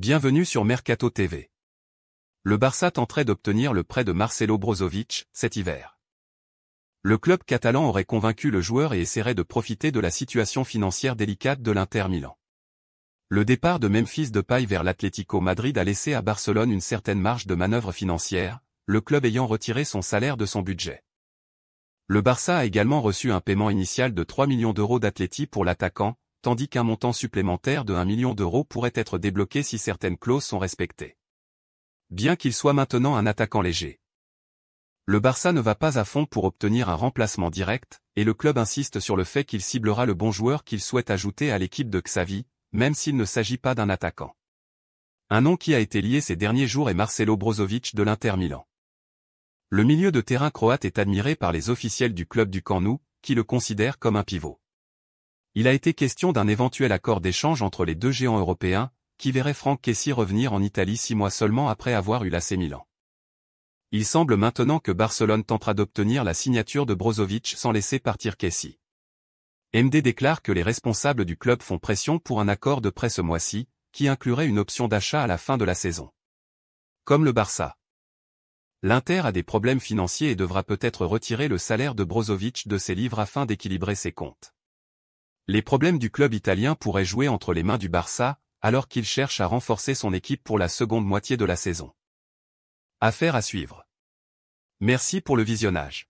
Bienvenue sur Mercato TV. Le Barça tenterait d'obtenir le prêt de Marcelo Brozovic cet hiver. Le club catalan aurait convaincu le joueur et essaierait de profiter de la situation financière délicate de l'Inter Milan. Le départ de Memphis Depay vers l'Atlético Madrid a laissé à Barcelone une certaine marge de manœuvre financière, le club ayant retiré son salaire de son budget. Le Barça a également reçu un paiement initial de 3 millions d'euros d'Atleti pour l'attaquant, tandis qu'un montant supplémentaire de 1 million d'euros pourrait être débloqué si certaines clauses sont respectées. Bien qu'il soit maintenant un attaquant léger. Le Barça ne va pas à fond pour obtenir un remplacement direct, et le club insiste sur le fait qu'il ciblera le bon joueur qu'il souhaite ajouter à l'équipe de Xavi, même s'il ne s'agit pas d'un attaquant. Un nom qui a été lié ces derniers jours est Marcelo Brozovic de l'Inter Milan. Le milieu de terrain croate est admiré par les officiels du club du Camp Nou, qui le considèrent comme un pivot. Il a été question d'un éventuel accord d'échange entre les deux géants européens, qui verrait Franck Kessie revenir en Italie six mois seulement après avoir eu l'AC Milan. Il semble maintenant que Barcelone tentera d'obtenir la signature de Brozovic sans laisser partir Kessie. MD déclare que les responsables du club font pression pour un accord de prêt ce mois-ci, qui inclurait une option d'achat à la fin de la saison. Comme le Barça. L'Inter a des problèmes financiers et devra peut-être retirer le salaire de Brozovic de ses livres afin d'équilibrer ses comptes. Les problèmes du club italien pourraient jouer entre les mains du Barça, alors qu'il cherche à renforcer son équipe pour la seconde moitié de la saison. Affaire à suivre. Merci pour le visionnage.